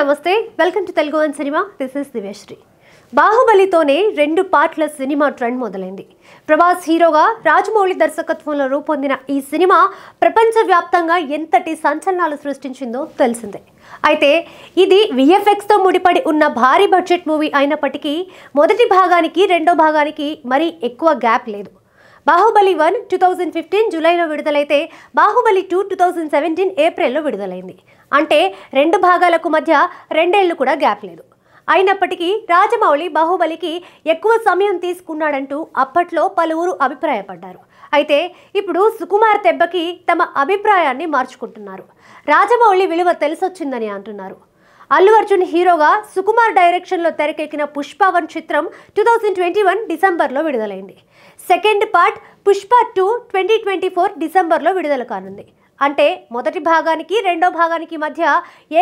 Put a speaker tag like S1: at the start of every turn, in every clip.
S1: నమస్తే welcome to Telugu one cinema this is Divyasri బాహుబలితోనే రెండు పార్ట్ల సినిమా ట్రెండ్ మొదలైంది ప్రభాస్ హీరోగా రాజమౌళి దర్శకత్వంలో రూపొందిన ఈ సినిమా ప్రపంచవ్యాప్తంగా ఎంతటి సంచలనాలు సృష్టించిందో తెలిసిందే అయితే ఇది విఎఫ్ఎక్స్తో ముడిపడి ఉన్న భారీ బడ్జెట్ మూవీ అయినప్పటికీ మొదటి భాగానికి రెండో భాగానికి మరీ ఎక్కువ గ్యాప్ లేదు Baahubali one two thousand fifteen జూలైలో విడుదలైతే Baahubali two two thousand seventeen ఏప్రిల్లో విడుదలైంది అంటే రెండు భాగాలకు మధ్య రెండేళ్లు కూడా గ్యాప్ లేదు అయినప్పటికీ రాజమౌళి బాహుబలికి ఎక్కువ సమయం తీసుకున్నాడంటూ అప్పట్లో పలువురు అభిప్రాయపడ్డారు అయితే ఇప్పుడు సుకుమార్ తెబ్బకి తమ అభిప్రాయాన్ని మార్చుకుంటున్నారు రాజమౌళి విలువ తెలిసొచ్చిందని అంటున్నారు అల్లు అర్జున్ హీరోగా సుకుమార్ డైరెక్షన్లో తెరకెక్కిన పుష్పవన్ చిత్రం టూ థౌజండ్ ట్వంటీ వన్ డిసెంబర్లో విడుదలైంది second part Pushpa two twenty twenty four డిసెంబర్లో విడుదల కానుంది అంటే మొదటి భాగానికి రెండో భాగానికి మధ్య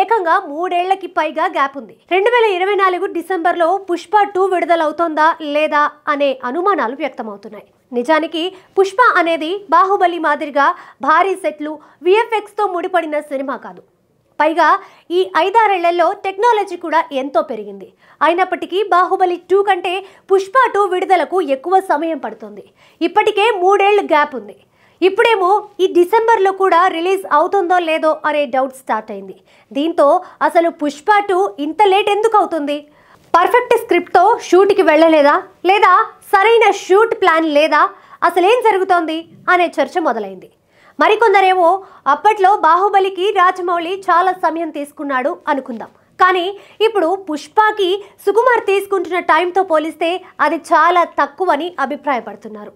S1: ఏకంగా మూడేళ్లకి పైగా గ్యాప్ ఉంది రెండు వేల ఇరవై నాలుగు డిసెంబర్లో పుష్ప టూ విడుదలవుతోందా లేదా అనే అనుమానాలు వ్యక్తమవుతున్నాయి నిజానికి పుష్ప అనేది బాహుబలి మాదిరిగా భారీ సెట్లు విఎఫ్ఎక్స్తో ముడిపడిన సినిమా కాదు పైగా ఈ ఐదారేళ్లలో టెక్నాలజీ కూడా ఎంతో పెరిగింది అయినప్పటికీ బాహుబలి టూ కంటే పుష్ప టూ విడుదలకు ఎక్కువ సమయం పడుతుంది ఇప్పటికే మూడేళ్లు గ్యాప్ ఉంది ఇప్పుడేమో ఈ డిసెంబర్లో కూడా రిలీజ్ అవుతుందో లేదో అనే డౌట్ స్టార్ట్ అయింది దీంతో అసలు పుష్ప టూ ఇంత లేట్ ఎందుకు అవుతుంది పర్ఫెక్ట్ స్క్రిప్ట్తో షూట్కి వెళ్ళలేదా లేదా సరైన షూట్ ప్లాన్ లేదా అసలేం జరుగుతోంది అనే చర్చ మొదలైంది మరికొందరేమో అప్పట్లో బాహుబలికి రాజమౌళి చాలా సమయం తీసుకున్నాడు అనుకుందాం కానీ ఇప్పుడు పుష్పకి సుకుమార్ తీసుకుంటున్న టైంతో పోలిస్తే అది చాలా తక్కువని అభిప్రాయపడుతున్నారు